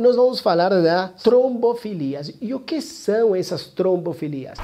nós vamos falar da trombofilias. E o que são essas trombofilias?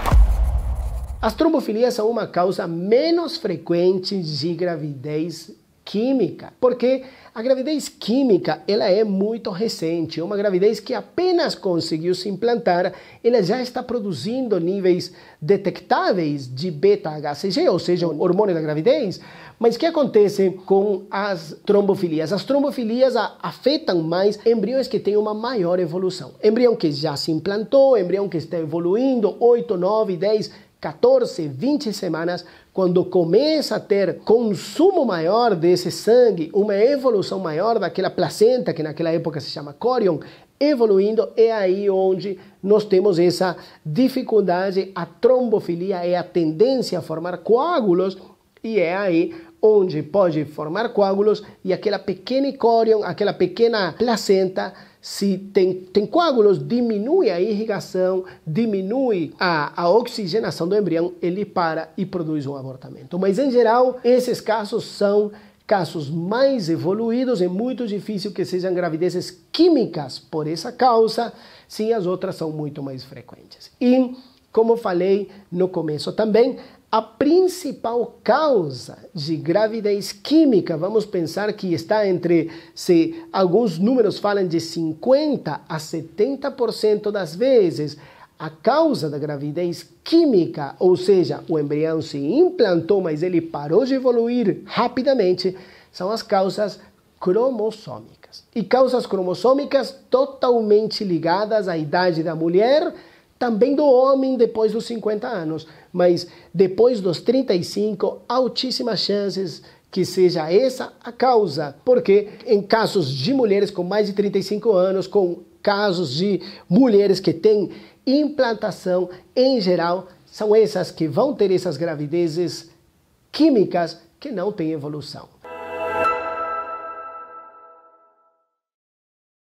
As trombofilias são uma causa menos frequente de gravidez química, porque a gravidez química ela é muito recente, é uma gravidez que apenas conseguiu se implantar, ela já está produzindo níveis detectáveis de beta-HCG, ou seja, o hormônio da gravidez. Mas o que acontece com as trombofilias? As trombofilias afetam mais embriões que têm uma maior evolução. Embrião que já se implantou, embrião que está evoluindo 8, 9, 10, 14, 20 semanas, quando começa a ter consumo maior desse sangue, uma evolução maior daquela placenta, que naquela época se chama corion, evoluindo, é aí onde nós temos essa dificuldade, a trombofilia é a tendência a formar coágulos, e é aí onde pode formar coágulos e aquela pequena corion, aquela pequena placenta se tem, tem coágulos, diminui a irrigação, diminui a, a oxigenação do embrião, ele para e produz um abortamento. Mas em geral, esses casos são casos mais evoluídos, é muito difícil que sejam gravidezes químicas por essa causa, sim, as outras são muito mais frequentes. E, como falei no começo também, a principal causa de gravidez química, vamos pensar que está entre, se alguns números falam de 50 a 70% das vezes, a causa da gravidez química, ou seja, o embrião se implantou, mas ele parou de evoluir rapidamente, são as causas cromossômicas. E causas cromossômicas totalmente ligadas à idade da mulher também do homem depois dos 50 anos, mas depois dos 35, altíssimas chances que seja essa a causa, porque em casos de mulheres com mais de 35 anos, com casos de mulheres que têm implantação em geral, são essas que vão ter essas gravidezes químicas que não têm evolução.